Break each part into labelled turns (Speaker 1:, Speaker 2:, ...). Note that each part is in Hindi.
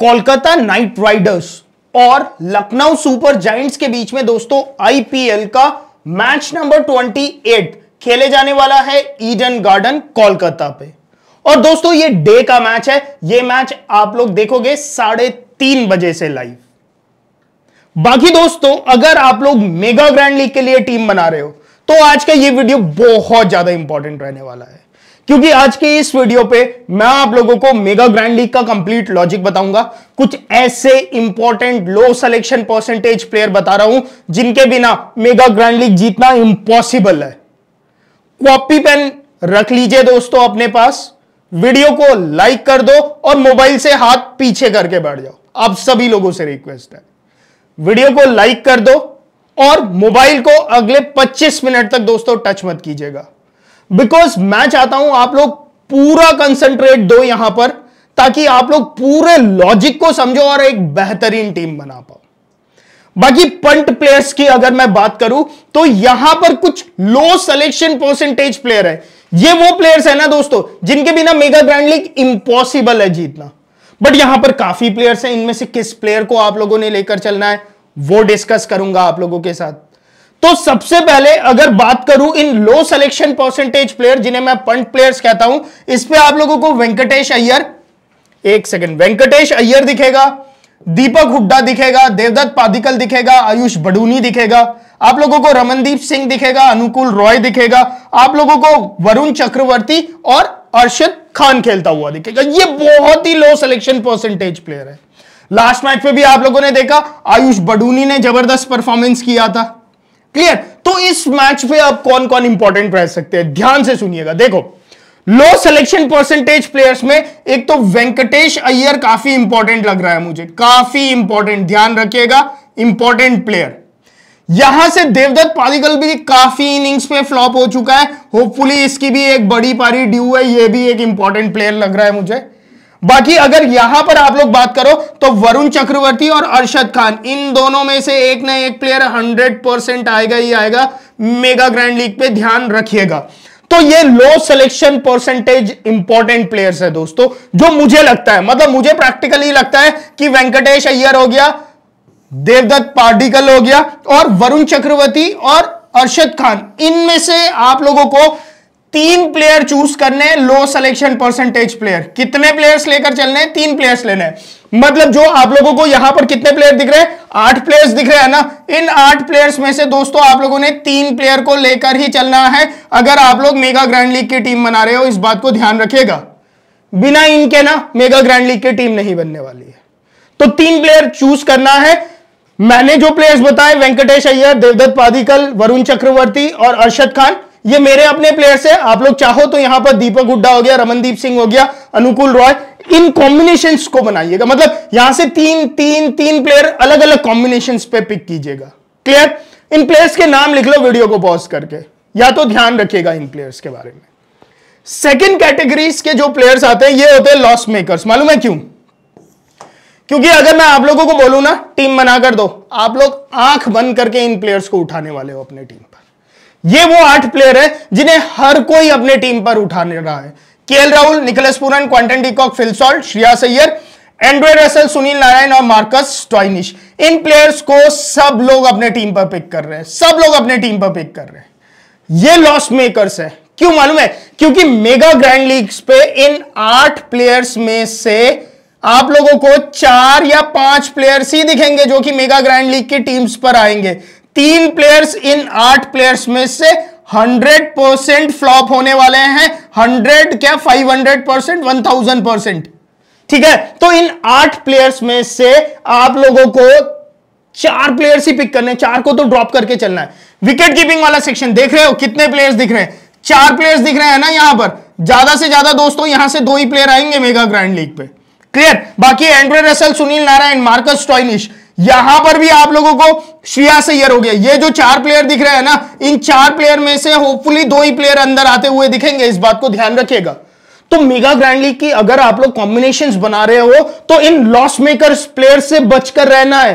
Speaker 1: कोलकाता नाइट राइडर्स और लखनऊ सुपर जाइंट्स के बीच में दोस्तों आईपीएल का मैच नंबर 28 खेले जाने वाला है ईडन गार्डन कोलकाता पे और दोस्तों ये डे का मैच है ये मैच आप लोग देखोगे साढ़े तीन बजे से लाइव बाकी दोस्तों अगर आप लोग मेगा ग्रैंड लीग के लिए टीम बना रहे हो तो आज का ये वीडियो बहुत ज्यादा इंपॉर्टेंट रहने वाला है क्योंकि आज के इस वीडियो पे मैं आप लोगों को मेगा ग्रैंड लीग का कंप्लीट लॉजिक बताऊंगा कुछ ऐसे important low selection percentage player बता रहा हूं जिनके बिना मेगा ग्रैंड लीग जीतना इंपॉसिबल है कॉपी पेन रख लीजिए दोस्तों अपने पास वीडियो को लाइक कर दो और मोबाइल से हाथ पीछे करके बैठ जाओ आप सभी लोगों से रिक्वेस्ट है वीडियो को लाइक कर दो और मोबाइल को अगले 25 मिनट तक दोस्तों टच मत कीजिएगा बिकॉज मैं चाहता हूं आप लोग पूरा कंसंट्रेट दो यहां पर ताकि आप लोग पूरे लॉजिक को समझो और एक बेहतरीन टीम बना पाओ बाकी पंट प्लेयर्स की अगर मैं बात करूं तो यहां पर कुछ लो सिलेक्शन परसेंटेज प्लेयर है ये वो प्लेयर्स है ना दोस्तों जिनके बिना मेगा ग्रैंड लीग इंपॉसिबल है जीतना बट यहां पर काफी प्लेयर्स हैं इनमें से किस प्लेयर को आप लोगों ने लेकर चलना है वो डिस्कस करूंगा आप लोगों के साथ तो सबसे पहले अगर बात करूं इन लो सिलेक्शन परसेंटेज प्लेयर जिन्हें मैं पंट प्लेयर्स कहता हूं इस पे आप लोगों को वेंकटेश अय्यर एक सेकंड वेंकटेश अय्यर दिखेगा दीपक हुड्डा दिखेगा देवदत्त पादिकल दिखेगा आयुष बडूनी दिखेगा आप लोगों को रमनदीप सिंह दिखेगा अनुकूल रॉय दिखेगा आप लोगों को वरुण चक्रवर्ती और अर्शद खान खेलता हुआ दिखेगा ये बहुत ही लो सिलेक्शन परसेंटेज प्लेयर है लास्ट मैच में भी आप लोगों ने देखा आयुष बडूनी ने जबरदस्त परफॉर्मेंस किया था क्लियर तो इस मैच पे आप कौन कौन इंपॉर्टेंट रह सकते हैं ध्यान से सुनिएगा देखो लो सिलेक्शन परसेंटेज प्लेयर्स में एक तो वेंकटेश अय्यर काफी इंपॉर्टेंट लग रहा है मुझे काफी इंपॉर्टेंट ध्यान रखिएगा इंपॉर्टेंट प्लेयर यहां से देवदत्त पादिकल भी काफी इनिंग्स पे फ्लॉप हो चुका है होपफुली इसकी भी एक बड़ी पारी ड्यू है यह भी एक इंपॉर्टेंट प्लेयर लग रहा है मुझे बाकी अगर यहां पर आप लोग बात करो तो वरुण चक्रवर्ती और अरशद खान इन दोनों में से एक ना एक प्लेयर 100 परसेंट आएगा ही आएगा मेगा ग्रैंड लीग पे ध्यान रखिएगा तो ये low selection percentage important players है दोस्तों जो मुझे लगता है मतलब मुझे प्रैक्टिकली लगता है कि वेंकटेश अय्यर हो गया देवदत्त पार्टिकल हो गया और वरुण चक्रवर्ती और अरशद खान इनमें से आप लोगों को तीन प्लेयर चूज करने हैं लो सिलेक्शन परसेंटेज प्लेयर कितने प्लेयर्स लेकर चलने हैं तीन प्लेयर्स लेने हैं मतलब जो आप लोगों को यहां पर कितने प्लेयर दिख रहे हैं आठ प्लेयर्स दिख रहे हैं ना इन आठ प्लेयर्स में से दोस्तों आप लोगों ने तीन प्लेयर को लेकर ही चलना है अगर आप लोग मेगा ग्रैंड लीग की टीम बना रहे हो इस बात को ध्यान रखिएगा बिना इनके ना मेगा ग्रैंड लीग की टीम नहीं बनने वाली है तो तीन प्लेयर चूज करना है मैंने जो प्लेयर्स बताए वेंकटेश अय्यर देवदत्त पादिकल वरुण चक्रवर्ती और अर्शद खान ये मेरे अपने प्लेयर्स है आप लोग चाहो तो यहां पर दीपक हुड्डा हो गया रमनदीप सिंह हो गया अनुकूल रॉय इन कॉम्बिनेशन को बनाइएगा मतलब यहां से तीन तीन तीन प्लेयर अलग अलग कॉम्बिनेशन पे पिक कीजिएगा क्लियर इन प्लेयर्स के नाम लिख लो वीडियो को पॉज करके या तो ध्यान रखिएगा इन प्लेयर्स के बारे में सेकेंड कैटेगरीज के जो प्लेयर्स आते हैं ये होते हैं लॉस मेकर्स मालूम है क्यों क्योंकि अगर मैं आप लोगों को बोलू ना टीम बनाकर दो आप लोग आंख बंद करके इन प्लेयर्स को उठाने वाले हो अपने टीम ये वो आठ प्लेयर है जिन्हें हर कोई अपने टीम पर उठाने रहा है L Rahul Nicholas Pooran Quinton de Kock Phil Salt Shreyas Iyer Andre Russell Sunil Narine और मार्कस स्टॉइनिश इन प्लेयर्स को सब लोग अपने टीम पर पिक कर रहे हैं सब लोग अपने टीम पर पिक कर रहे हैं ये लॉस मेकर्स है क्यों मालूम है क्योंकि मेगा ग्रैंड लीग्स पे इन आठ प्लेयर्स में से आप लोगों को चार या पांच प्लेयर्स ही दिखेंगे जो कि मेगा ग्रैंड लीग की टीम्स पर आएंगे तीन प्लेयर्स इन आठ प्लेयर्स में से 100 परसेंट फ्लॉप होने वाले हैं 100 क्या 500 परसेंट वन थाउजेंड परसेंट ठीक है तो इन आठ प्लेयर्स में से आप लोगों को चार प्लेयर्स ही पिक करने चार को तो ड्रॉप करके चलना है विकेट कीपिंग वाला सेक्शन देख रहे हो कितने प्लेयर्स दिख रहे हैं चार प्लेयर्स दिख रहे हैं ना यहां पर ज्यादा से ज्यादा दोस्तों यहां से दो ही प्लेयर आएंगे मेगा ग्रैंड लीग पे क्लियर बाकी Andre Russell Sunil Narine Marcus Stoinis यहां पर भी आप लोगों को श्रिया सैयर हो गया ये जो चार प्लेयर दिख रहे हैं ना इन चार प्लेयर में से होपफुली दो ही प्लेयर अंदर आते हुए दिखेंगे इस बात को ध्यान रखिएगा तो मेगा ग्रैंड लीग की अगर आप लोग कॉम्बिनेशन बना रहे हो तो इन लॉस मेकर प्लेयर से बचकर रहना है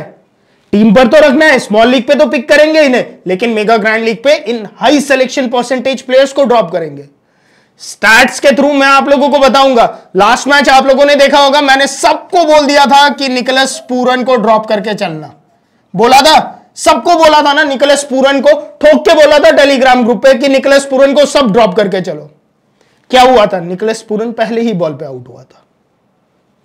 Speaker 1: टीम पर तो रखना है स्मॉल लीग पे तो पिक करेंगे इन्हें लेकिन मेगा ग्रैंड लीग पे इन हाई सिलेक्शन परसेंटेज प्लेयर्स को ड्रॉप करेंगे स्टैट्स के थ्रू मैं आप लोगों को बताऊंगा लास्ट मैच आप लोगों ने देखा होगा मैंने सबको बोल दिया था कि निकलस पूरन को ड्रॉप करके चलना बोला था सबको बोला था ना निकलस पूरन को ठोक के बोला था टेलीग्राम ग्रुप पे कि निकलस पूरन को सब ड्रॉप करके चलो क्या हुआ था निकलस पूरन पहले ही बॉल पे आउट हुआ था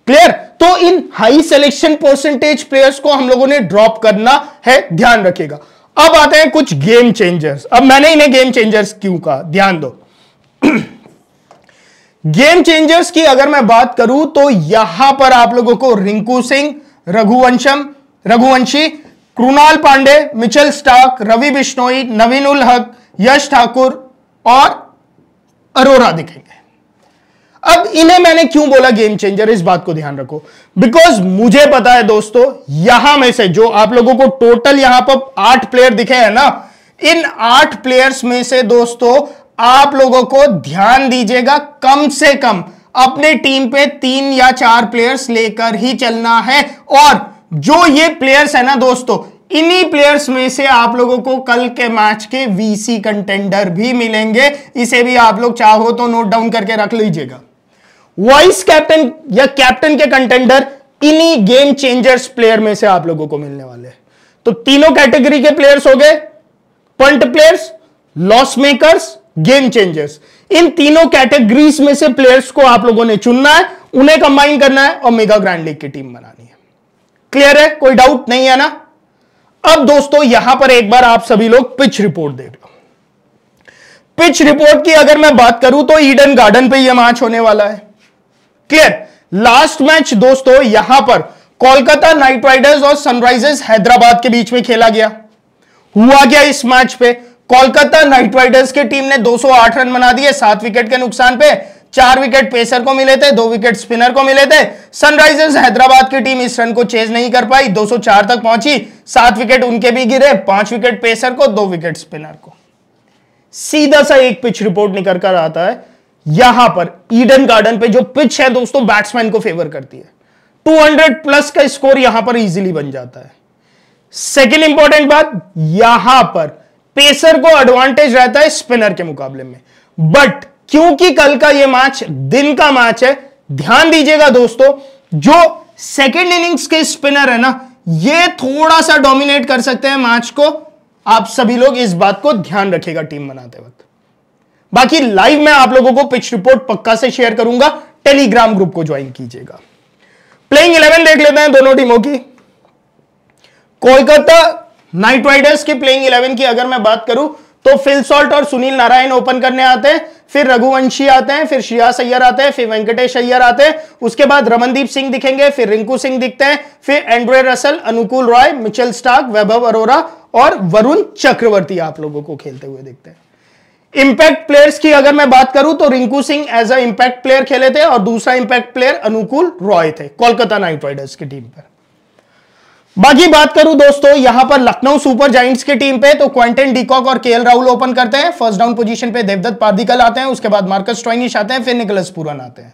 Speaker 1: क्लियर तो इन हाई सिलेक्शन परसेंटेज प्लेयर्स को हम लोगों ने ड्रॉप करना है ध्यान रखेगा अब आते हैं कुछ गेम चेंजर्स अब मैंने इन्हें गेम चेंजर्स क्यों कहा ध्यान दो गेम चेंजर्स की अगर मैं बात करूं तो यहां पर आप लोगों को रिंकू सिंह रघुवंशम रघुवंशी कृणाल पांडे मिचल स्टाक रवि बिश्नोई नवीन उल हक यश ठाकुर और अरोरा दिखेंगे अब इन्हें मैंने क्यों बोला गेम चेंजर इस बात को ध्यान रखो बिकॉज मुझे पता है दोस्तों यहां में से जो आप लोगों को टोटल यहां पर आठ प्लेयर दिखे हैं ना इन आठ प्लेयर्स में से दोस्तों आप लोगों को ध्यान दीजिएगा कम से कम अपने टीम पे तीन या चार प्लेयर्स लेकर ही चलना है और जो ये प्लेयर्स है ना दोस्तों इन्हीं प्लेयर्स में से आप लोगों को कल के मैच के वीसी कंटेंडर भी मिलेंगे इसे भी आप लोग चाहो तो नोट डाउन करके रख लीजिएगा वाइस कैप्टन या कैप्टन के कंटेंडर इन्हीं गेम चेंजर्स प्लेयर में से आप लोगों को मिलने वाले तो तीनों कैटेगरी के प्लेयर्स हो गए punt players loss makers game changers इन तीनों कैटेगरीज में से प्लेयर्स को आप लोगों ने चुनना है उन्हें कंबाइन करना है और मेगा ग्रैंड लीग की टीम बनानी है क्लियर है कोई डाउट नहीं है ना अब दोस्तों यहां पर एक बार आप सभी लोग पिच रिपोर्ट देख लो पिच रिपोर्ट की अगर मैं बात करूं तो ईडन गार्डन पे यह मैच होने वाला है क्लियर लास्ट मैच दोस्तों यहां पर कोलकाता नाइट राइडर्स और सनराइजर्स हैदराबाद के बीच में खेला गया हुआ गया इस मैच पे कोलकाता नाइट राइडर्स की टीम ने 208 रन बना दिए सात विकेट के नुकसान पे चार विकेट पेसर को मिले थे दो विकेट स्पिनर को मिले थे सनराइजर्स हैदराबाद की टीम इस रन को चेज नहीं कर पाई 204 तक पहुंची सात विकेट उनके भी गिरे पांच विकेट पेसर को दो विकेट स्पिनर को सीधा सा एक पिच रिपोर्ट निकल कर आता है यहां पर ईडन गार्डन पे जो पिच है दोस्तों बैट्समैन को फेवर करती है 200 प्लस का स्कोर यहां पर इजीली बन जाता है सेकेंड इंपॉर्टेंट बात यहां पर पेसर को एडवांटेज रहता है स्पिनर के मुकाबले में बट क्योंकि कल का यह मैच दिन का मैच है ध्यान दीजिएगा दोस्तों जो सेकेंड इनिंग्स के स्पिनर है ना ये थोड़ा सा डोमिनेट कर सकते हैं मैच को आप सभी लोग इस बात को ध्यान रखिएगा टीम बनाते वक्त बाकी लाइव में आप लोगों को पिच रिपोर्ट पक्का से शेयर करूंगा टेलीग्राम ग्रुप को ज्वाइन कीजिएगा प्लेइंग इलेवन देख लेते हैं दोनों टीमों की कोलकाता नाइट राइडर्स के प्लेइंग इलेवन की अगर मैं बात करूं तो फिल सॉल्ट और सुनील नारायण ओपन करने आते हैं फिर रघुवंशी आते हैं फिर श्रिया सैयर आते हैं फिर वेंकटेश अय्यर आते हैं उसके बाद रमनदीप सिंह दिखेंगे फिर रिंकू सिंह दिखते हैं फिर Andre Russell Anukul Roy Mitchell Starc Vaibhav Arora और वरुण चक्रवर्ती आप लोगों को खेलते हुए दिखते हैं इंपैक्ट प्लेयर्स की अगर मैं बात करूं तो Rinku Singh as a impact player खेले थे और दूसरा इंपैक्ट प्लेयर अनुकूल रॉय थे कोलकाता नाइट राइडर्स की टीम पर बाकी बात करूं दोस्तों यहां पर लखनऊ सुपर जाइंट्स की टीम पे तो क्वेंटन डीकॉक और केएल राहुल ओपन करते हैं फर्स्ट डाउन पोजीशन पे देवदत्त पार्दिकल आते हैं उसके बाद मार्कस स्ट्राइनिश आते हैं फिर निकलस पुरन आते हैं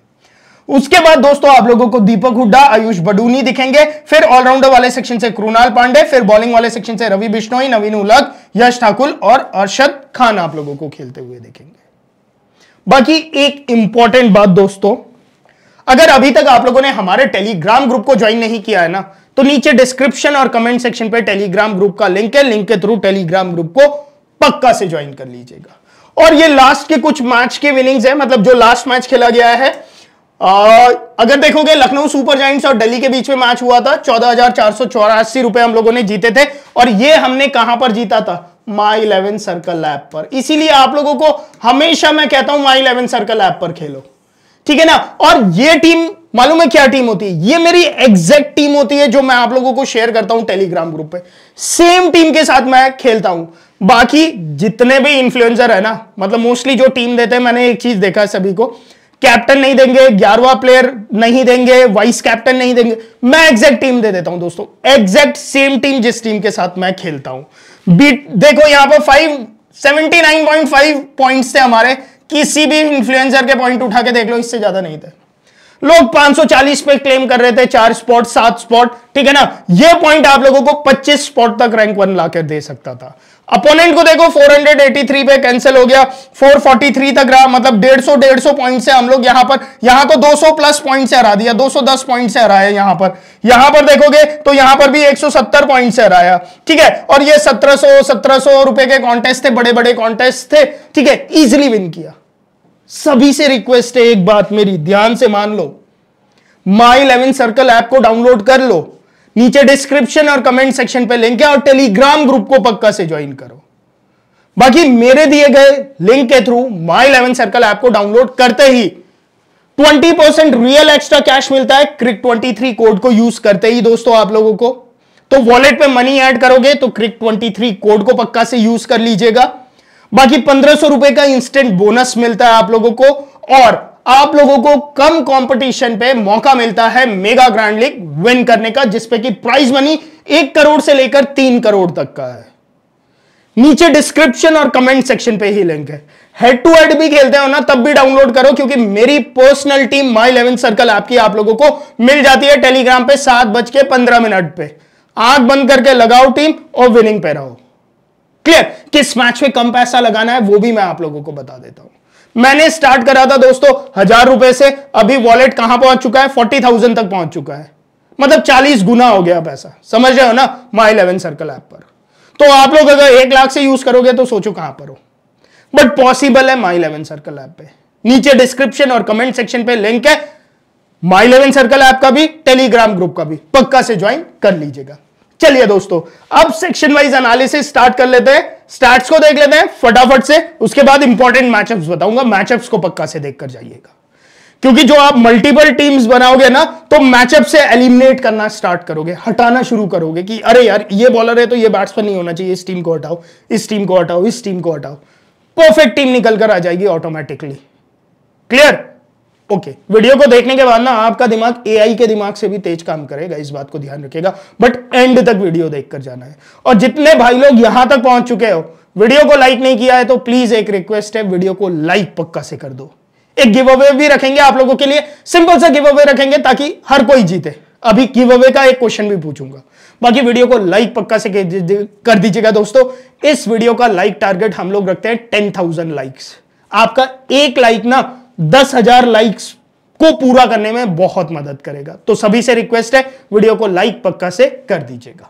Speaker 1: उसके बाद दोस्तों आप लोगों को दीपक हुड्डा आयुष बडूनी दिखेंगे फिर ऑलराउंडर वाले सेक्शन से कृणाल पांडे फिर बॉलिंग वाले सेक्शन से रवि बिश्नोई नवीन उलक यश ठाकुर और अर्शद खान आप लोगों को खेलते हुए देखेंगे बाकी एक इंपॉर्टेंट बात दोस्तों अगर अभी तक आप लोगों ने हमारे टेलीग्राम ग्रुप को ज्वाइन नहीं किया है ना तो नीचे डिस्क्रिप्शन और कमेंट सेक्शन पर टेलीग्राम ग्रुप का लिंक है लिंक के थ्रू टेलीग्राम ग्रुप को पक्का से ज्वाइन कर लीजिएगा और ये लास्ट के कुछ मैच के विनिंग्स है मतलब जो लास्ट मैच खेला गया है आ, अगर देखोगे लखनऊ सुपर जाइंट्स और दिल्ली के बीच में मैच हुआ था चौदह रुपए हम लोगों ने जीते थे और ये हमने कहां पर जीता था माई इलेवन सर्कल ऐप पर इसीलिए आप लोगों को हमेशा मैं कहता हूं माई इलेवन सर्कल ऐप पर खेलो ठीक है ना और ये टीम मालूम है क्या टीम होती है ये मेरी एग्जैक्ट टीम होती है जो मैं आप लोगों को शेयर करता हूं टेलीग्राम ग्रुप पे सेम टीम के साथ मैं खेलता हूं बाकी जितने भी इन्फ्लुएंसर है ना मतलब मोस्टली जो टीम देते हैं मैंने एक चीज देखा है सभी को कैप्टन नहीं देंगे ग्यारहवा प्लेयर नहीं देंगे वाइस कैप्टन नहीं देंगे मैं एग्जैक्ट टीम दे देता हूं दोस्तों एग्जैक्ट सेम टीम जिस टीम के साथ मैं खेलता हूं बीट देखो यहां पर five seventy nine point five points थे हमारे किसी भी इन्फ्लुएंसर के पॉइंट उठा के देख लो इससे ज्यादा नहीं थे लोग 540 पे क्लेम कर रहे थे चार स्पॉट सात स्पॉट ठीक है ना ये पॉइंट आप लोगों को 25 स्पॉट तक रैंक वन लाकर दे सकता था अपोनेंट को देखो 483 पे कैंसिल हो गया 443 तक रहा मतलब 150 150 पॉइंट से हम लोग यहां पर यहां को 200 प्लस पॉइंट से हरा दिया 210 पॉइंट से हराया यहां पर यहां पर देखोगे तो यहां पर भी 170 पॉइंट से हराया ठीक है और ये 1700 1700 रुपए के कॉन्टेस्ट थे बड़े बड़े कॉन्टेस्ट थे ठीक है इजिली विन किया सभी से रिक्वेस्ट है एक बात मेरी ध्यान से मान लो माई इलेवन सर्कल ऐप को डाउनलोड कर लो नीचे डिस्क्रिप्शन और कमेंट सेक्शन पे लिंक है और टेलीग्राम ग्रुप को पक्का से ज्वाइन करो बाकी मेरे दिए गए लिंक के through My Eleven Circle app को डाउनलोड करते ही 20% परसेंट रियल एक्स्ट्रा कैश मिलता है क्रिक 23 कोड को यूज करते ही दोस्तों आप लोगों को तो वॉलेट पे मनी ऐड करोगे तो क्रिक 23 कोड को पक्का से यूज कर लीजिएगा बाकी पंद्रह सौ रुपए का इंस्टेंट बोनस मिलता है आप लोगों को और आप लोगों को कम कंपटीशन पे मौका मिलता है मेगा ग्रैंड लीग विन करने का जिसपे की प्राइज मनी एक करोड़ से लेकर तीन करोड़ तक का है नीचे डिस्क्रिप्शन और कमेंट सेक्शन पे ही लिंक है हेड टू हेड भी खेलते हो ना तब भी डाउनलोड करो क्योंकि मेरी personal team My Eleven Circle आपकी आप लोगों को मिल जाती है टेलीग्राम पे सात बज के पंद्रह मिनट पे आंख बंद करके लगाओ टीम और विनिंग पे रहो क्लियर किस मैच में कम पैसा लगाना है वो भी मैं आप लोगों को बता देता हूं मैंने स्टार्ट करा था दोस्तों हजार रुपए से अभी वॉलेट कहां पहुंच चुका है फोर्टी थाउजेंड तक पहुंच चुका है मतलब चालीस गुना हो गया पैसा समझ रहे हो ना माई इलेवन सर्कल ऐप पर तो आप लोग अगर एक लाख से यूज करोगे तो सोचो कहां पर हो बट पॉसिबल है माई इलेवन सर्कल ऐप पे नीचे डिस्क्रिप्शन और कमेंट सेक्शन पे लिंक है माई इलेवन सर्कल ऐप का भी टेलीग्राम ग्रुप का भी पक्का से ज्वाइन कर लीजिएगा चलिए दोस्तों अब सेक्शन वाइज एनालिसिस स्टार्ट कर लेते हैं स्टैट्स को देख लेते हैं फटाफट से उसके बाद इंपॉर्टेंट मैचअप्स बताऊंगा मैचअप्स को पक्का से देखकर जाइएगा क्योंकि जो आप मल्टीपल टीम्स बनाओगे ना तो मैचअप से एलिमिनेट करना स्टार्ट करोगे हटाना शुरू करोगे कि अरे यार ये बॉलर है तो ये बैट्समैन नहीं होना चाहिए इस टीम को हटाओ इस टीम को हटाओ इस टीम को हटाओ परफेक्ट टीम निकल कर आ जाएगी automatically clear okay okay. Video को देखने के बाद ना आपका दिमाग एआई के दिमाग से भी तेज काम करेगा इस बात को ध्यान रखिएगा बट एंड तक वीडियो देखकर जाना है और जितने भाई लोग यहां तक पहुंच चुके हो वीडियो को लाइक नहीं किया है तो प्लीज एक रिक्वेस्ट है वीडियो को लाइक पक्का से कर दो एक गिव अवे भी रखेंगे आप लोगों के लिए सिंपल सा गिव अवे रखेंगे ताकि हर कोई जीते अभी गिव अवे का एक क्वेश्चन भी पूछूंगा बाकी वीडियो को लाइक पक्का से कर दीजिएगा दोस्तों इस वीडियो का लाइक टारगेट हम लोग रखते हैं टेन लाइक्स आपका एक लाइक ना दस हजार लाइक्स को पूरा करने में बहुत मदद करेगा तो सभी से रिक्वेस्ट है वीडियो को लाइक पक्का से कर दीजिएगा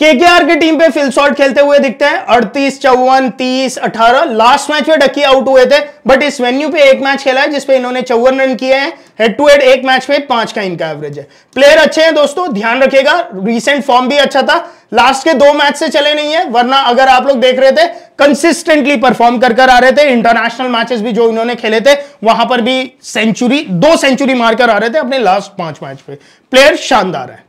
Speaker 1: केकेआर की टीम पे फिलसॉर्ट खेलते हुए दिखते हैं अड़तीस चौवन तीस अठारह लास्ट मैच में डकी आउट हुए थे बट इस वेन्यू पे एक मैच खेला है जिसपे इन्होंने चौवन रन किए हैं हेड टू हेड एक मैच में पांच का इनका एवरेज है प्लेयर अच्छे हैं दोस्तों ध्यान रखेगा रिसेंट फॉर्म भी अच्छा था लास्ट के दो मैच से चले नहीं है वरना अगर आप लोग देख रहे थे कंसिस्टेंटली परफॉर्म कर कर आ रहे थे इंटरनेशनल मैचेस भी जो इन्होंने खेले थे वहां पर भी सेंचुरी दो सेंचुरी मारकर आ रहे थे अपने लास्ट पांच मैच पे प्लेयर शानदार है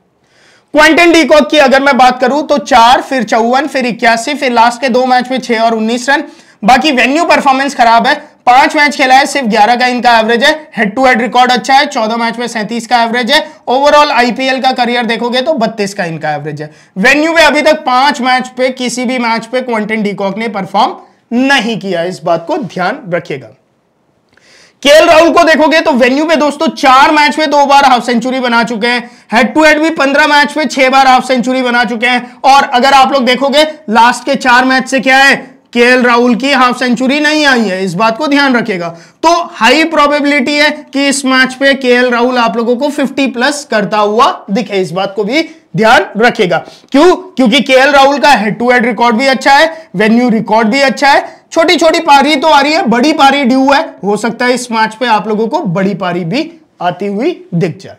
Speaker 1: क्वांटन डीकॉक की अगर मैं बात करूं तो चार फिर चौवन फिर इक्यासी फिर लास्ट के दो मैच में छह और उन्नीस रन बाकी वेन्यू परफॉर्मेंस खराब है पांच मैच खेला है सिर्फ ग्यारह का इनका एवरेज है हेड टू हेड रिकॉर्ड अच्छा है चौदह मैच में सैंतीस का एवरेज है ओवरऑल आईपीएल का करियर देखोगे तो बत्तीस का इनका एवरेज है वेन्यू में अभी तक पांच मैच पे किसी भी मैच पे क्वेंटन डीकॉक ने परफॉर्म नहीं किया इस बात को ध्यान रखिएगा केएल राहुल को देखोगे तो वेन्यू पे दोस्तों चार मैच में दो बार हाफ सेंचुरी बना चुके हैं हेड टू हेड भी पंद्रह मैच में छह बार हाफ सेंचुरी बना चुके हैं और अगर आप लोग देखोगे लास्ट के चार मैच से क्या है के राहुल की हाफ सेंचुरी नहीं आई है इस बात को ध्यान रखेगा तो हाई प्रोबेबिलिटी है कि इस मैच पे के राहुल आप लोगों को 50 प्लस करता हुआ दिखे इस बात को भी ध्यान रखेगा क्यों क्योंकि के राहुल का हेड टू हेड रिकॉर्ड भी अच्छा है वेन्यू रिकॉर्ड भी अच्छा है छोटी छोटी पारी तो आ रही है बड़ी पारी ड्यू है हो सकता है इस मैच पे आप लोगों को बड़ी पारी भी आती हुई दिख जाए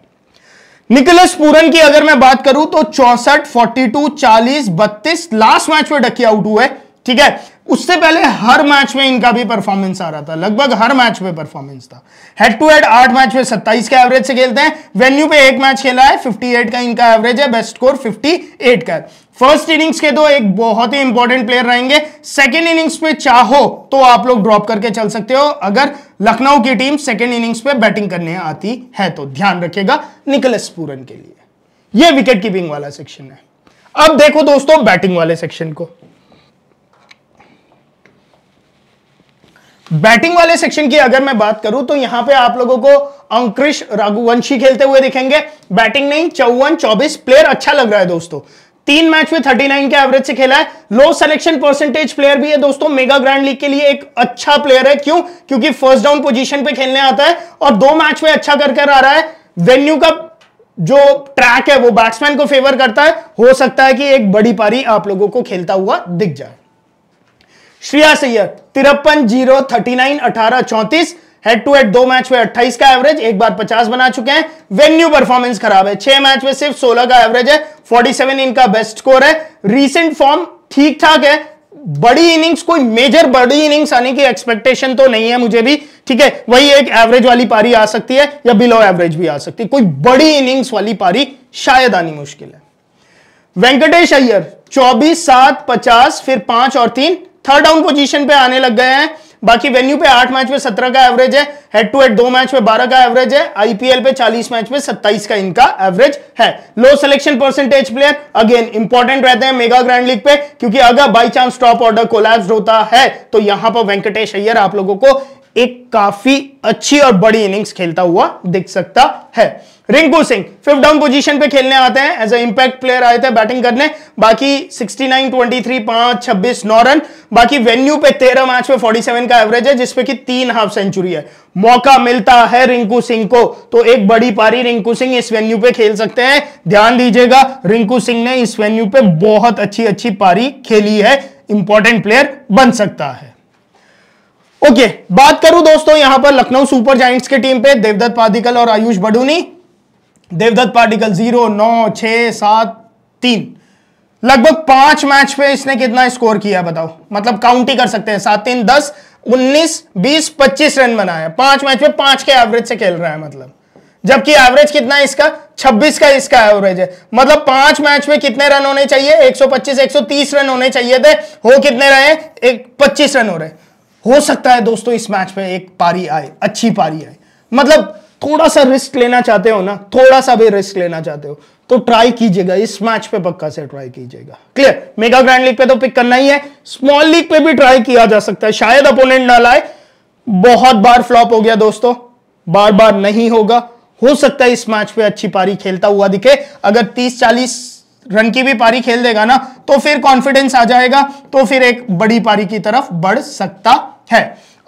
Speaker 1: निकोलस पूरन की अगर मैं बात करूं तो चौसठ 42, 40, 32 लास्ट मैच में डकी आउट हुए ठीक है उससे पहले हर मैच में इनका भी परफॉर्मेंस आ रहा था लगभग हर मैच में परफॉर्मेंस था हेड टू हेड आठ मैच में 27 के एवरेज से खेलते हैं वेन्यू पे एक मैच खेला है 58 का इनका एवरेज है बेस्ट स्कोर 58 का फर्स्ट इनिंग्स के तो एक बहुत ही इंपॉर्टेंट प्लेयर रहेंगे सेकेंड इनिंग्स पे चाहो तो आप लोग ड्रॉप करके चल सकते हो अगर लखनऊ की टीम सेकेंड इनिंग्स पे बैटिंग करने आती है तो ध्यान रखेगा निकलस पूरन के लिए यह विकेट कीपिंग वाला सेक्शन है अब देखो दोस्तों बैटिंग वाले सेक्शन को बैटिंग वाले सेक्शन की अगर मैं बात करूं तो यहां पे आप लोगों को अंकृश रघुवंशी खेलते हुए दिखेंगे बैटिंग नहीं चौवन चौबीस प्लेयर अच्छा लग रहा है दोस्तों तीन मैच में 39 के एवरेज से खेला है लो सिलेक्शन परसेंटेज प्लेयर भी है दोस्तों मेगा ग्रैंड लीग के लिए एक अच्छा प्लेयर है क्यों क्योंकि फर्स्ट डाउन पोजीशन पे खेलने आता है और दो मैच में अच्छा कर कर आ रहा है वेन्यू का जो ट्रैक है वो बैट्समैन को फेवर करता है हो सकता है कि एक बड़ी पारी आप लोगों को खेलता हुआ दिख जाए श्रेया सैयर तिरपन जीरो थर्टी नाइन अठारह चौंतीस हेड टू हेड दो मैच में अट्ठाइस का एवरेज एक बार पचास बना चुके हैं वेन्यू परफॉर्मेंस खराब है छह मैच में सिर्फ सोलह का एवरेज है फोर्टी सेवन इनका बेस्ट स्कोर है रीसेंट फॉर्म ठीक ठाक है बड़ी इनिंग्स कोई मेजर बड़ी इनिंग्स आने की एक्सपेक्टेशन तो नहीं है मुझे भी ठीक है वही एक एवरेज वाली पारी आ सकती है या बिलो एवरेज भी आ सकती है कोई बड़ी इनिंग्स वाली पारी शायद आनी मुश्किल है वेंकटेश अय्यर चौबीस सात पचास फिर पांच और तीन थर्ड डाउन पोजीशन पे आने लग गए हैं बाकी वेन्यू पे आठ मैच में सत्रह का एवरेज है हेड टू हेड दो मैच में बारह का एवरेज है आईपीएल पे चालीस मैच में सत्ताईस का इनका एवरेज है low selection percentage player again important रहते हैं मेगा ग्रैंड लीग पे क्योंकि अगर by chance top order collapse होता है तो यहां पर वेंकटेश अय्यर आप लोगों को एक काफी अच्छी और बड़ी इनिंग्स खेलता हुआ दिख सकता है Rinku Singh fifth down position पे खेलने आते हैं एज ए इंपैक्ट प्लेयर आए थे बैटिंग करने बाकी 69, 23, 5, 26 नौ रन बाकी वेन्यू पे 13 मैच पे 47 का एवरेज है जिसपे कि तीन हाफ सेंचुरी है मौका मिलता है रिंकू सिंह को तो एक बड़ी पारी रिंकू सिंह इस वेन्यू पे खेल सकते हैं ध्यान दीजिएगा रिंकू सिंह ने इस वेन्यू पे बहुत अच्छी अच्छी पारी खेली है इंपॉर्टेंट प्लेयर बन सकता है ओके okay, बात करूं दोस्तों यहां पर लखनऊ सुपर जाइंट्स की टीम पे देवदत्त पादिकल और आयुष बडूनी देवदत्त पार्टिकल जीरो नौ छ सात तीन लगभग पांच मैच पे इसने कितना स्कोर किया बताओ मतलब काउंट ही कर सकते हैं सात तीन दस उन्नीस बीस पच्चीस रन बनाया पांच मैच में पांच के एवरेज से खेल रहा है मतलब जबकि एवरेज कितना है इसका 26 का इसका एवरेज है मतलब पांच मैच में कितने रन होने चाहिए 125 130 रन होने चाहिए थे हो कितने रहे एक 25 रन हो रहे हो सकता है दोस्तों इस मैच में एक पारी आए अच्छी पारी आए मतलब थोड़ा सा रिस्क लेना चाहते हो ना थोड़ा सा भी रिस्क लेना चाहते हो तो ट्राई कीजिएगा इस मैच पे पक्का से ट्राई कीजिएगा क्लियर मेगा ग्रैंड लीग पे तो पिक करना ही है स्मॉल लीग पे भी ट्राई किया जा सकता है शायद अपोनेंट ना लाए बहुत बार फ्लॉप हो गया दोस्तों बार बार नहीं होगा हो सकता है इस मैच पे अच्छी पारी खेलता हुआ दिखे अगर 30-40 रन की भी पारी खेल देगा ना तो फिर कॉन्फिडेंस आ जाएगा तो फिर एक बड़ी पारी की तरफ बढ़ सकता है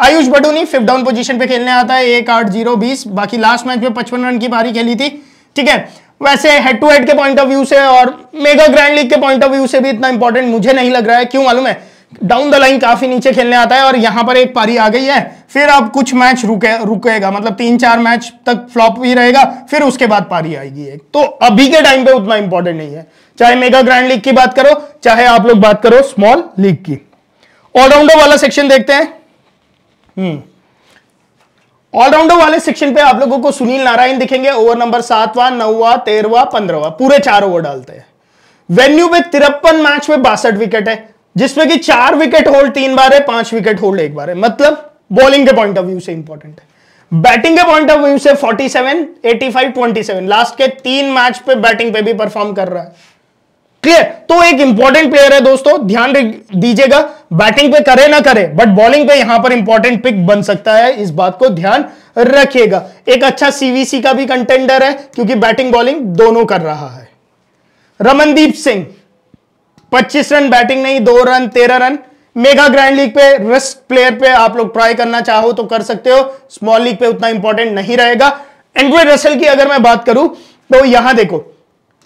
Speaker 1: Ayush Badoni fifth down position पे खेलने आता है एक आठ जीरो बीस बाकी लास्ट मैच में पचपन रन की पारी खेली थी ठीक है वैसे हेड टू हेड के पॉइंट ऑफ व्यू से और मेगा ग्रैंड लीग के पॉइंट ऑफ व्यू से भी इतना इंपॉर्टेंट मुझे नहीं लग रहा है क्यों मालूम है डाउन द लाइन काफी नीचे खेलने आता है और यहां पर एक पारी आ गई है फिर अब कुछ मैच रुके रुकेगा मतलब तीन चार मैच तक फ्लॉप भी रहेगा फिर उसके बाद पारी आएगी एक तो अभी के टाइम पे उतना इंपॉर्टेंट नहीं है चाहे मेगा ग्रैंड लीग की बात करो चाहे आप लोग बात करो स्मॉल लीग की ऑलराउंडर वाला सेक्शन देखते हैं ऑलराउंडर हम्म। वाले सेक्शन पे आप लोगों को सुनील नारायण दिखेंगे ओवर नंबर सातवा नौवा तेरवा पंद्रहवा पूरे चार ओवर डालते हैं वेन्यू में तिरपन मैच में बासठ विकेट है जिसमें कि चार विकेट होल्ड तीन बार है पांच विकेट होल्ड एक बार है मतलब बॉलिंग के पॉइंट ऑफ व्यू से इंपॉर्टेंट है बैटिंग के पॉइंट ऑफ व्यू से 47, 85, 27 लास्ट के तीन मैच पे बैटिंग पे भी परफॉर्म कर रहा है क्लियर तो एक इंपॉर्टेंट प्लेयर है दोस्तों ध्यान दीजिएगा बैटिंग पे करे ना करे बट बॉलिंग पे यहां पर इंपॉर्टेंट पिक बन सकता है इस बात को ध्यान रखिएगा एक अच्छा सीवीसी का भी कंटेंडर है क्योंकि बैटिंग बॉलिंग दोनों कर रहा है रमनदीप सिंह 25 रन बैटिंग नहीं दो रन तेरह रन मेगा ग्रैंड लीग पे रिस्क प्लेयर पे आप लोग ट्राई करना चाहो तो कर सकते हो स्मॉल लीग पे उतना इंपॉर्टेंट नहीं रहेगा एंड्रे रसल की अगर मैं बात करूं तो यहां देखो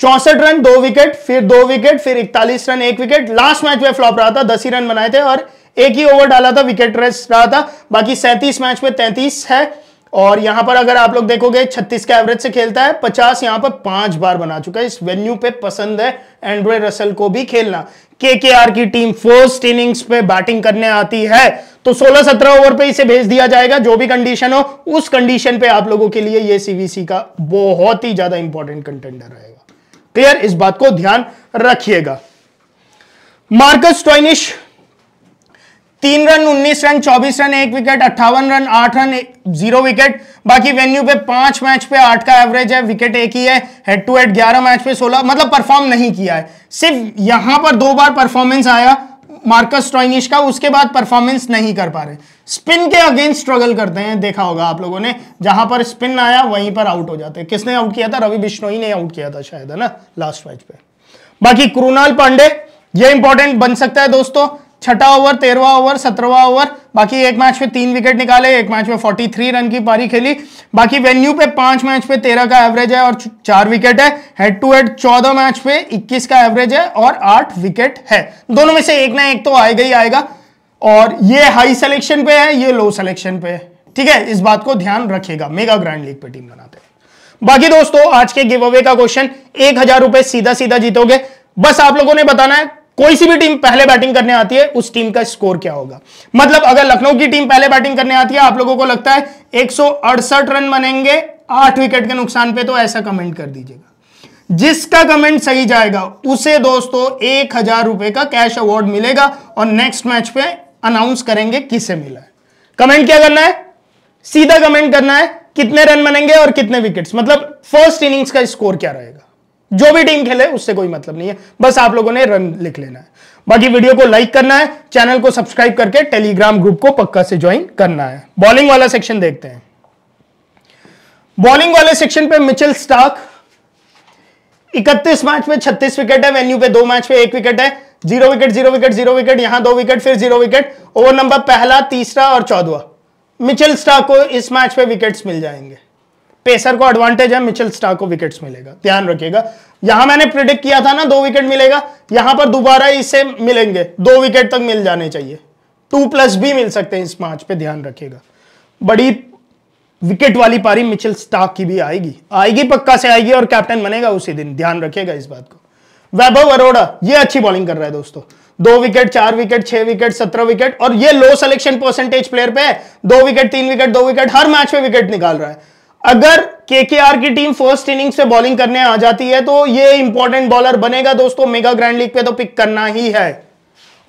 Speaker 1: चौसठ रन दो विकेट फिर दो विकेट फिर इकतालीस रन एक विकेट लास्ट मैच में फ्लॉप रहा था दस ही रन बनाए थे और एक ही ओवर डाला था विकेट रेस रहा था बाकी सैंतीस मैच में तैंतीस है और यहां पर अगर आप लोग देखोगे 36 के एवरेज से खेलता है 50 यहां पर पांच बार बना चुका है इस वेन्यू पे पसंद है एंड्रे रसल को भी खेलना केकेआर की टीम फर्स्ट इनिंग्स पे बैटिंग करने आती है तो 16-17 ओवर पे इसे भेज दिया जाएगा जो भी कंडीशन हो उस कंडीशन पे आप लोगों के लिए ये सीवीसी का बहुत ही ज्यादा इंपॉर्टेंट कंटेंडर रहेगा क्लियर इस बात को ध्यान रखिएगा मार्कस टॉइनिश तीन रन उन्नीस रन चौबीस रन एक विकेट अट्ठावन रन आठ रन जीरो विकेट बाकी वेन्यू पे पांच मैच पे आठ का एवरेज है विकेट एक ही है हेड टू हेड ग्यारह मैच पे सोलह मतलब परफॉर्म नहीं किया है सिर्फ यहां पर दो बार परफॉर्मेंस आया मार्कस ट्रॉइनिश का उसके बाद परफॉर्मेंस नहीं कर पा रहे स्पिन के अगेंस्ट स्ट्रगल करते हैं देखा होगा आप लोगों ने जहां पर स्पिन आया वहीं पर आउट हो जाते हैं किसने आउट किया था रवि बिश्नोई ने आउट किया था शायद है ना लास्ट मैच पे बाकी क्रूनाल पांडे ये इंपॉर्टेंट बन सकता है दोस्तों छठा ओवर तेरहवा ओवर सत्रहवा ओवर बाकी एक मैच में तीन विकेट निकाले एक मैच में 43 रन की पारी खेली बाकी वेन्यू पे पांच मैच पे तेरह का एवरेज है और चार विकेट है हेड टू हेड चौदह मैच पे 21 का एवरेज है और आठ विकेट है दोनों में से एक ना एक तो आएगा ही आएगा और ये हाई सिलेक्शन पे है ये लो सिलेक्शन पे है ठीक है इस बात को ध्यान रखेगा मेगा ग्रैंड लीग पे टीम बनाते बाकी दोस्तों आज के गिव अवे का क्वेश्चन एक हजार रुपए सीधा सीधा जीतोगे बस आप लोगों ने बताना है कोई सी भी टीम पहले बैटिंग करने आती है उस टीम का स्कोर क्या होगा मतलब अगर लखनऊ की टीम पहले बैटिंग करने आती है आप लोगों को लगता है एक रन बनेंगे आठ विकेट के नुकसान पे तो ऐसा कमेंट कर दीजिएगा जिसका कमेंट सही जाएगा उसे दोस्तों एक हजार रुपए का कैश अवार्ड मिलेगा और नेक्स्ट मैच पे अनाउंस करेंगे किसे मिला है कमेंट क्या करना है सीधा कमेंट करना है कितने रन बनेंगे और कितने विकेट्स मतलब फर्स्ट इनिंग्स का स्कोर क्या रहेगा जो भी टीम खेले उससे कोई मतलब नहीं है बस आप लोगों ने रन लिख लेना है बाकी वीडियो को लाइक करना है चैनल को सब्सक्राइब करके टेलीग्राम ग्रुप को पक्का से ज्वाइन करना है बॉलिंग वाला सेक्शन देखते हैं बॉलिंग वाले सेक्शन पे मिचेल स्टार्क 31 मैच में 36 विकेट है वेन्यू पे दो मैच पे एक विकेट है zero wicket zero wicket zero wicket यहां दो विकेट फिर जीरो विकेट ओवर नंबर पहला तीसरा और चौदवा मिचेल स्टार्क को इस मैच पे विकेट्स मिल जाएंगे पेसर को एडवांटेज है मिचेल स्टार को विकेट्स मिलेगा ध्यान रखिएगा यहां मैंने प्रिडिक्ट किया था ना दो विकेट मिलेगा यहां पर दोबारा इसे मिलेंगे दो विकेट तक मिल जाने चाहिए टू प्लस भी मिल सकते हैं इस मैच पे ध्यान रखिएगा बड़ी विकेट वाली पारी मिचेल स्टाक की भी आएगी आएगी पक्का से आएगी और कैप्टन बनेगा उसी दिन ध्यान रखिएगा इस बात को वैभव अरोड़ा ये अच्छी बॉलिंग कर रहा है दोस्तों दो विकेट चार विकेट छह विकेट सत्रह विकेट और ये लो सिलेक्शन परसेंटेज प्लेयर पे है दो विकेट तीन विकेट दो विकेट हर मैच में विकेट निकाल रहा है अगर केकेआर की टीम फर्स्ट इनिंग से बॉलिंग करने आ जाती है तो ये इंपॉर्टेंट बॉलर बनेगा दोस्तों मेगा ग्रैंड लीग पे तो पिक करना ही है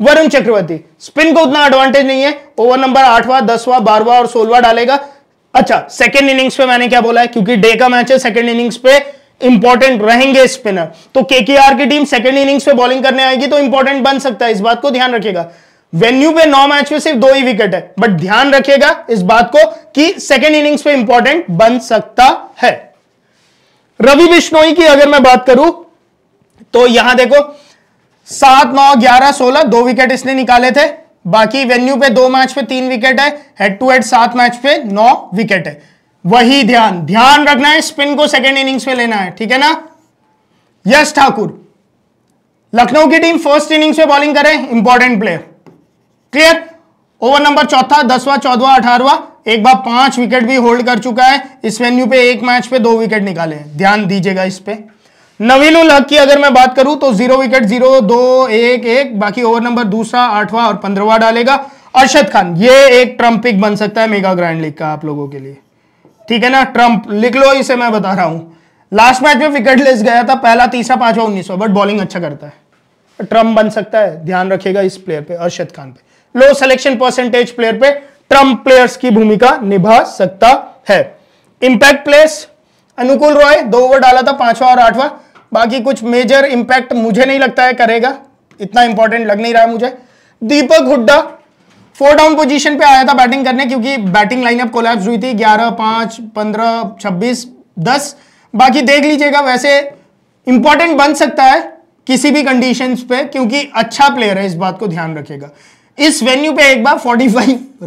Speaker 1: वरुण चक्रवर्ती स्पिन को उतना एडवांटेज नहीं है ओवर नंबर आठवां दसवां बारवा और सोलवा डालेगा अच्छा सेकेंड इनिंग्स पे मैंने क्या बोला है क्योंकि डे का मैच है सेकेंड इनिंग्स पे इंपॉर्टेंट रहेंगे स्पिनर तो केकेआर की टीम सेकेंड इनिंग्स पे बॉलिंग करने आएगी तो इंपॉर्टेंट बन सकता है इस बात को ध्यान रखिएगा वेन्यू पे नौ मैच में सिर्फ दो ही विकेट है बट ध्यान रखिएगा इस बात को कि सेकेंड इनिंग्स पे इंपॉर्टेंट बन सकता है रवि बिश्नोई की अगर मैं बात करूं तो यहां देखो सात नौ ग्यारह सोलह दो विकेट इसने निकाले थे बाकी वेन्यू पे दो मैच पे तीन विकेट है हेड टू हेड सात मैच पे नौ विकेट है वही ध्यान ध्यान रखना है स्पिन को सेकेंड इनिंग्स में लेना है ठीक है ना यश ठाकुर लखनऊ की टीम फर्स्ट इनिंग्स में बॉलिंग करे important player clear over number चौथा दसवा चौदवा अठारवा एक बार पांच विकेट भी होल्ड कर चुका है इस वेन्यू पे एक मैच पे दो विकेट निकाले ध्यान दीजिएगा इस पे नवीन उल हक की अगर मैं बात करूं तो जीरो विकेट जीरो दो एक एक बाकी ओवर नंबर दूसरा आठवां और पंद्रवा डालेगा अरशद खान ये एक ट्रंप पिक बन सकता है मेगा ग्रैंड लीग का आप लोगों के लिए ठीक है ना ट्रंप लिख लो इसे मैं बता रहा हूं लास्ट मैच में विकेट लेस गया था पहला तीसरा पांचवा उन्नीसवा बट बॉलिंग अच्छा करता है ट्रंप बन सकता है ध्यान रखेगा इस प्लेयर पर अरशद खान पे लो सिलेक्शन परसेंटेज प्लेयर पे ट्रम्प प्लेयर्स की भूमिका निभा सकता है इंपैक्ट प्लेस अनुकूल रॉय दो ओवर डाला था पांचवा और आठवां बाकी कुछ मेजर इंपैक्ट मुझे नहीं लगता है करेगा इतना इंपॉर्टेंट लग नहीं रहा है मुझे Deepak Hooda four down position पे आया था बैटिंग करने क्योंकि बैटिंग लाइनअप कोलैप्स हुई थी 11 5 15 26 10 बाकी देख लीजिएगा वैसे इंपॉर्टेंट बन सकता है किसी भी कंडीशंस पे क्योंकि अच्छा प्लेयर है इस बात को ध्यान रखेगा इस वेन्यू पे एक बार 45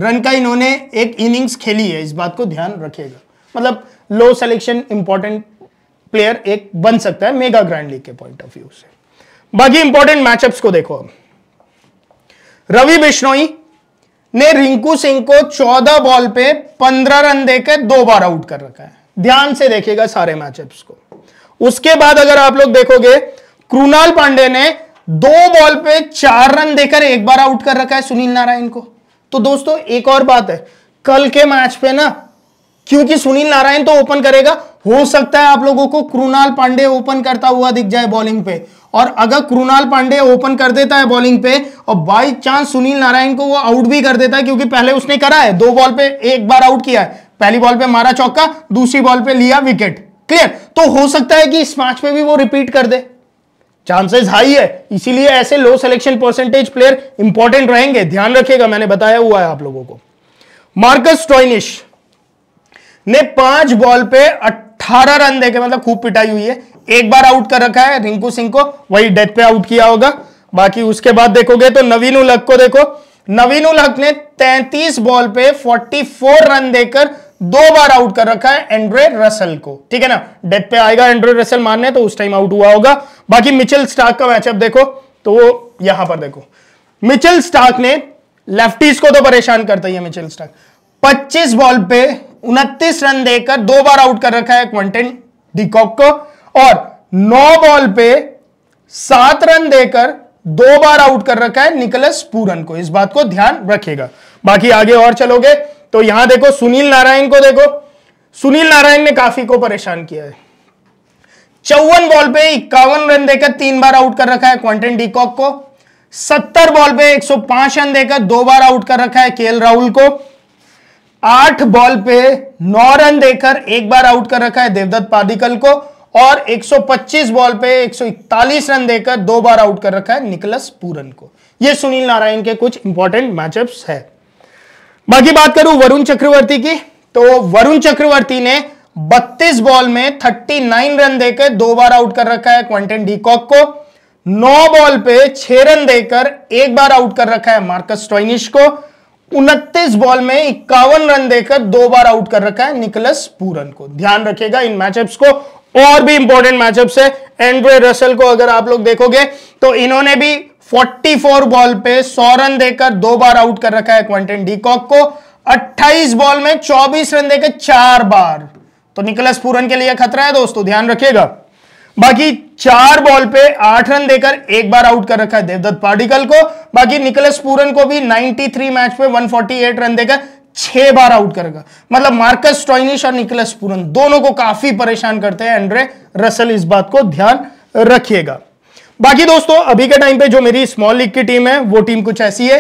Speaker 1: रन का इन्होंने एक इनिंग्स खेली है इस बात को ध्यान रखिएगा मतलब लो सेलेक्शन इंपॉर्टेंट प्लेयर एक बन सकता है मेगा ग्रैंड लीग के पॉइंट ऑफ व्यू से बाकी इंपॉर्टेंट मैचअप्स को देखो अब रवि बिश्नोई ने रिंकू सिंह को 14 बॉल पे 15 रन देकर दो बार आउट कर रखा है ध्यान से देखिएगा सारे मैचअप्स को उसके बाद अगर आप लोग देखोगे कृणाल पांडे ने दो बॉल पे चार रन देकर एक बार आउट कर रखा है सुनील नारायण को तो दोस्तों एक और बात है कल के मैच पे ना क्योंकि सुनील नारायण तो ओपन करेगा हो सकता है आप लोगों को कृणाल पांडे ओपन करता हुआ दिख जाए बॉलिंग पे और अगर कृणाल पांडे ओपन कर देता है बॉलिंग पे और बाई चांस सुनील नारायण को वो आउट भी कर देता है क्योंकि पहले उसने करा है दो बॉल पे एक बार आउट किया है पहली बॉल पे मारा चौका दूसरी बॉल पे लिया विकेट क्लियर तो हो सकता है कि इस मैच पे भी वो रिपीट कर दे चांसेस हाई है इसीलिए ऐसे low selection percentage player important रहेंगे ध्यान रखिएगा मैंने बताया हुआ है आप लोगों को मार्कस टॉइनिश ने पांच बॉल पे 18 रन देके मतलब खूब पिटाई हुई है एक बार आउट कर रखा है रिंकू सिंह को वही डेथ पे आउट किया होगा बाकी उसके बाद देखोगे तो नवीन उलक को देखो नवीन उलक ने 33 बॉल पे 44 रन देकर दो बार आउट कर रखा है एंड्रे रसल को ठीक है ना डेथ पे आएगा एंड्रे रसल मानने तो उस टाइम आउट हुआ होगा बाकी मिचेल स्टार्क का मैचअप देखो तो वो यहां पर देखो मिचेल स्टार्क ने लेफ्टीज को तो परेशान करता ही है मिचेल स्टार्क 25 बॉल पे उनतीस रन देकर दो बार आउट कर रखा है क्वेंटन डिकॉक को और नौ बॉल पे सात रन देकर दो बार आउट कर रखा है निकलस पूरन को इस बात को ध्यान रखेगा बाकी आगे और चलोगे तो यहां देखो सुनील नारायण को देखो सुनील नारायण ने काफी को परेशान किया है चौवन बॉल पे इक्यावन रन देकर तीन बार आउट कर रखा है क्वांटन डीकॉक को सत्तर बॉल पे 105 रन देकर दो बार आउट कर रखा है केएल राहुल को आठ बॉल पे नौ रन देकर एक बार आउट कर रखा है देवदत्त पादिकल को और 125 बॉल पे 141 रन देकर दो बार आउट कर रखा है निकलस पूरन को ये सुनील नारायण के कुछ इंपॉर्टेंट मैचअप्स है बाकी बात करूं वरुण चक्रवर्ती की तो वरुण चक्रवर्ती ने 32 बॉल में 39 रन देकर दो बार आउट कर रखा है क्वांटन डीकॉक को नौ बॉल पे 6 रन देकर एक बार आउट कर रखा है मार्कस स्टॉइनिश को उनतीस बॉल में इक्यावन रन देकर दो बार आउट कर रखा है निकलस पूरन को ध्यान रखेगा इन मैचअप्स को और भी इंपॉर्टेंट मैचअप्स है एंड्रे रसल को अगर आप लोग देखोगे तो इन्होंने भी 44 बॉल पे सौ रन देकर दो बार आउट कर रखा है क्वेंटन डीकॉक को 28 बॉल में 24 रन देकर चार बार तो निकलस पूरन के लिए खतरा है दोस्तों ध्यान रखिएगा बाकी चार बॉल पे आठ रन देकर एक बार आउट कर रखा है देवदत्त पार्टिकल को बाकी निकलस पूरन को भी 93 मैच पे 148 रन देकर छह बार आउट करेगा मतलब मार्कस स्टॉइनिश और निकलस पूरन दोनों को काफी परेशान करते हैं एंड्रे रसल इस बात को ध्यान रखिएगा बाकी दोस्तों अभी के टाइम पे जो मेरी स्मॉल लीग की टीम है वो टीम कुछ ऐसी है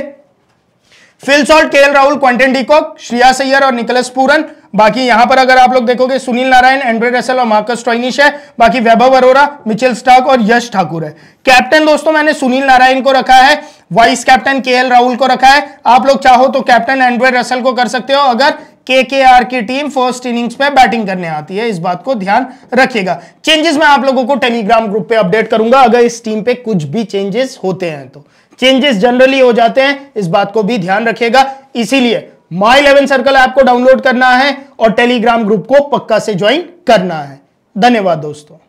Speaker 1: Phil Salt K Rahul Quinton de Kock Shreyas Iyer और निकलस पूरन बाकी यहां पर अगर आप लोग देखोगे सुनील नारायण एंड्रे रसल और मार्कस ट्रॉइनिश है बाकी वैभव अरोरा मिचेल स्टॉक और यश ठाकुर है कैप्टन दोस्तों मैंने सुनील नारायण को रखा है वाइस कैप्टन के राहुल को रखा है आप लोग चाहो तो कैप्टन एंड्रे रसल को कर सकते हो अगर केकेआर की टीम फर्स्ट इनिंग्स में बैटिंग करने आती है इस बात को ध्यान रखिएगा चेंजेस मैं आप लोगों को टेलीग्राम ग्रुप पे अपडेट करूंगा अगर इस टीम पे कुछ भी चेंजेस होते हैं तो चेंजेस जनरली हो जाते हैं इस बात को भी ध्यान रखिएगा इसीलिए माई इलेवन सर्कल ऐप को डाउनलोड करना है और टेलीग्राम ग्रुप को पक्का से ज्वाइन करना है धन्यवाद दोस्तों